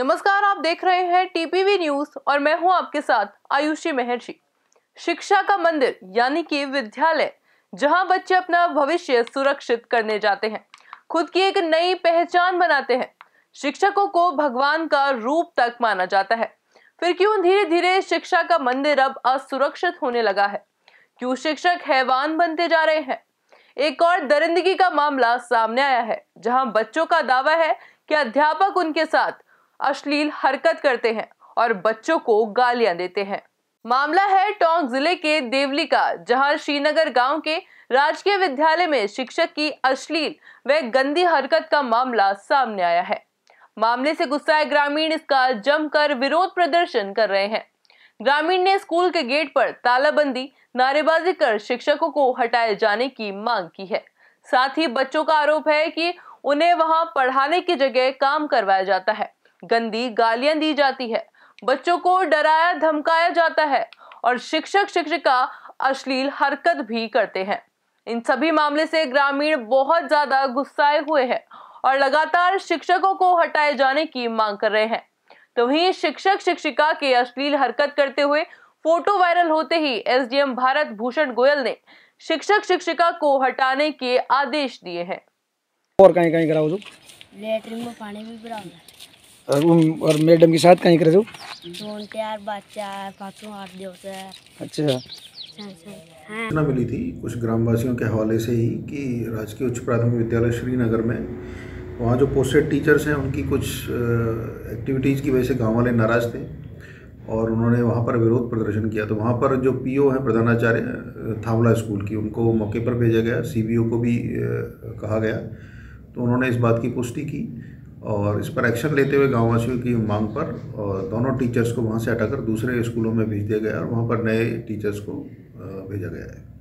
नमस्कार आप देख रहे हैं टीपीवी न्यूज और मैं हूं आपके साथ आयुषी महर्षि शिक्षा का मंदिर यानी कि विद्यालय जहां बच्चे अपना भविष्य सुरक्षित करने जाते हैं खुद की एक नई पहचान बनाते हैं शिक्षकों को भगवान का रूप तक माना जाता है फिर क्यों धीरे धीरे शिक्षा का मंदिर अब असुरक्षित होने लगा है क्यों शिक्षक हैवान बनते जा रहे हैं एक और दरिंदगी का मामला सामने आया है जहां बच्चों का दावा है कि अध्यापक उनके साथ अश्लील हरकत करते हैं और बच्चों को गालियां देते हैं मामला है टोंक जिले के देवली का जहां श्रीनगर गांव के राजकीय विद्यालय में शिक्षक की अश्लील व गंदी हरकत का मामला सामने आया है मामले से गुस्साए ग्रामीण इसका जमकर विरोध प्रदर्शन कर रहे हैं ग्रामीण ने स्कूल के गेट पर तालाबंदी नारेबाजी कर शिक्षकों को हटाए जाने की मांग की है साथ ही बच्चों का आरोप है कि उन्हें वहां पढ़ाने की जगह काम करवाया जाता है गंदी गालियां दी जाती है बच्चों को डराया धमकाया जाता है और शिक्षक शिक्षिका अश्लील हरकत भी करते हैं इन सभी मामले से ग्रामीण बहुत ज्यादा गुस्साए हुए हैं और लगातार शिक्षकों को हटाए जाने की मांग कर रहे हैं तो वही शिक्षक शिक्षिका के अश्लील हरकत करते हुए फोटो वायरल होते ही एसडीएम भारत भूषण गोयल ने शिक्षक शिक्षिका को हटाने के आदेश दिए हैं और कहीं कहीं कराओ लेटरिन में पानी भी और और मैडम के साथ कहीं करे तू अच्छा हाँ, हाँ। ना मिली थी कुछ ग्रामवासियों के हवाले से ही कि राजकीय उच्च प्राथमिक विद्यालय श्रीनगर में वहाँ जो पोस्टेड टीचर्स हैं उनकी कुछ एक्टिविटीज़ की वजह से गांव वाले नाराज़ थे और उन्होंने वहाँ पर विरोध प्रदर्शन किया तो वहाँ पर जो पीओ हैं प्रधानाचार्य थावला स्कूल की उनको मौके पर भेजा गया सीबीओ को भी कहा गया तो उन्होंने इस बात की पुष्टि की और इस पर एक्शन लेते हुए गाँव वासियों की मांग पर और दोनों टीचर्स को वहाँ से हटाकर दूसरे स्कूलों में भेज दिया गया और वहाँ पर नए टीचर्स को भेजा गया है